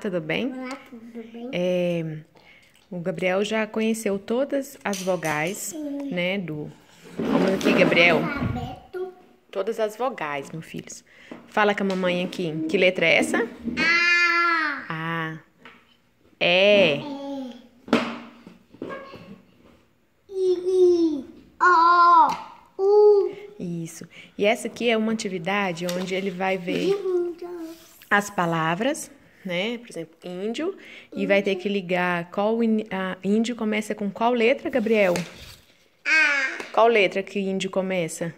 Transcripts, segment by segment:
tudo bem? Olá, tudo bem? É, o Gabriel já conheceu todas as vogais, Sim. né, do... Vamos aqui, é é, Gabriel. Todas as vogais, meu filho. Fala com a mamãe aqui. Que letra é essa? A. A. É. é. I. O. U. Isso. E essa aqui é uma atividade onde ele vai ver as palavras né? Por exemplo, índio, índio. e vai ter que ligar qual a índio começa com qual letra, Gabriel? A. Qual letra que índio começa?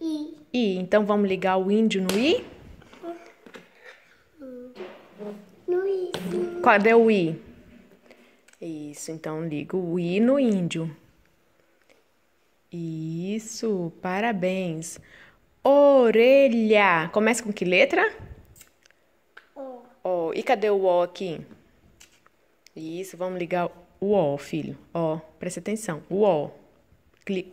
I. I. Então vamos ligar o índio no I? No I. qual é o I? Isso, então ligo o I no índio. Isso, parabéns. Orelha. Começa com que letra? E cadê o O aqui? Isso, vamos ligar o O, filho. Ó, presta atenção. O O. Clica.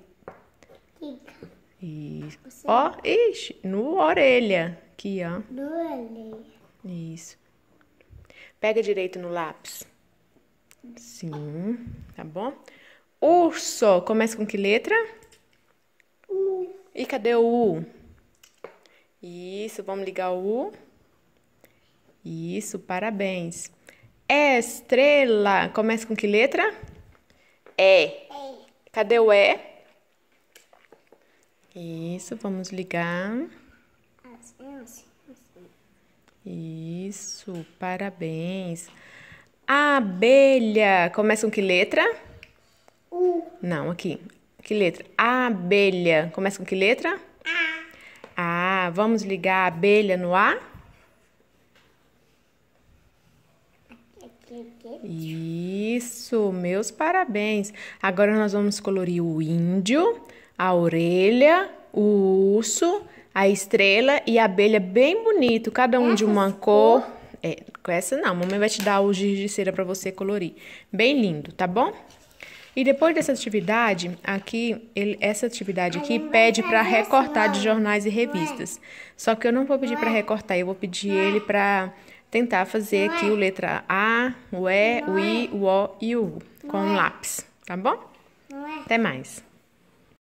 Isso. Ó, ixi, no orelha. Aqui, ó. No orelha. Isso. Pega direito no lápis. Sim, tá bom? Urso, começa com que letra? U. E cadê o U? Isso, vamos ligar o U. Isso, parabéns. É estrela. Começa com que letra? E. Cadê o E? Isso, vamos ligar. Isso, parabéns. Abelha. Começa com que letra? U. Não, aqui. Que letra? Abelha. Começa com que letra? A. A. Vamos ligar a abelha no A? Isso, meus parabéns. Agora nós vamos colorir o índio, a orelha, o urso, a estrela e a abelha bem bonito, cada um de uma cor. É, com essa não, a mamãe vai te dar o giz de cera para você colorir. Bem lindo, tá bom? E depois dessa atividade, aqui, ele, essa atividade aqui pede para recortar de jornais e revistas. Só que eu não vou pedir para recortar, eu vou pedir ele para tentar fazer aqui é? o letra A, o E, o I, é. o O e o U com um é. lápis, tá bom? Até mais.